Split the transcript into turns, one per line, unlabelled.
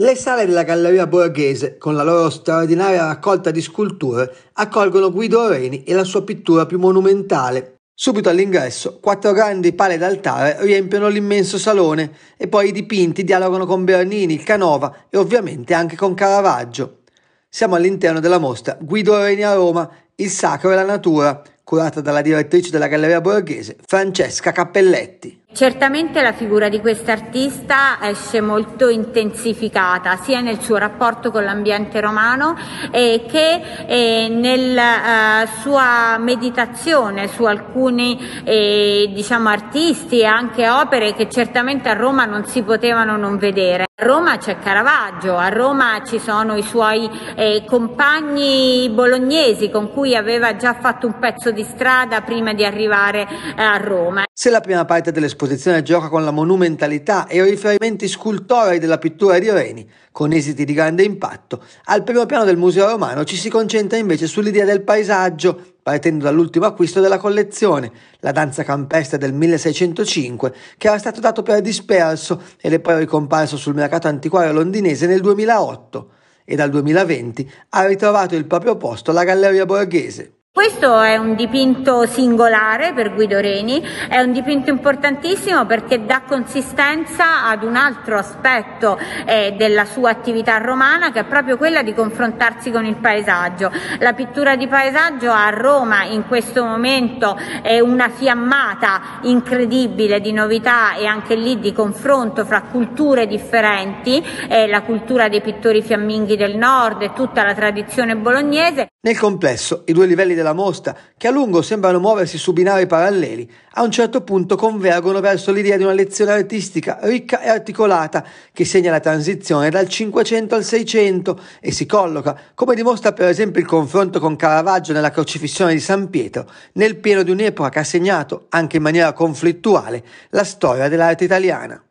Le sale della Galleria Borghese, con la loro straordinaria raccolta di sculture, accolgono Guido Reni e la sua pittura più monumentale. Subito all'ingresso, quattro grandi pale d'altare riempiono l'immenso salone e poi i dipinti dialogano con Bernini, Canova e ovviamente anche con Caravaggio. Siamo all'interno della mostra Guido Reni a Roma, il sacro e la natura, curata dalla direttrice della Galleria Borghese, Francesca Cappelletti.
Certamente la figura di quest'artista esce molto intensificata sia nel suo rapporto con l'ambiente romano eh, che eh, nella eh, sua meditazione su alcuni eh, diciamo, artisti e anche opere che certamente a Roma non si potevano non vedere. A Roma c'è Caravaggio, a Roma ci sono i suoi eh, compagni bolognesi con cui aveva già fatto un pezzo di strada prima di arrivare eh, a Roma.
Se la prima parte esposizione gioca con la monumentalità e i riferimenti scultorei della pittura di Reni, con esiti di grande impatto, al primo piano del Museo Romano ci si concentra invece sull'idea del paesaggio, partendo dall'ultimo acquisto della collezione, la danza campestre del 1605, che era stato dato per disperso ed è poi ricomparso sul mercato antiquario londinese nel 2008 e dal 2020 ha ritrovato il proprio posto la Galleria Borghese.
Questo è un dipinto singolare per Guido Reni, è un dipinto importantissimo perché dà consistenza ad un altro aspetto eh, della sua attività romana che è proprio quella di confrontarsi con il paesaggio. La pittura di paesaggio a Roma in questo momento è una fiammata incredibile di novità e anche lì di confronto fra culture differenti, eh, la cultura dei pittori fiamminghi del nord e tutta la tradizione bolognese. Nel
complesso i due livelli della mostra, che a lungo sembrano muoversi su binari paralleli, a un certo punto convergono verso l'idea di una lezione artistica ricca e articolata che segna la transizione dal 500 al 600 e si colloca, come dimostra per esempio il confronto con Caravaggio nella crocifissione di San Pietro, nel pieno di un'epoca che ha segnato, anche in maniera conflittuale, la storia dell'arte italiana.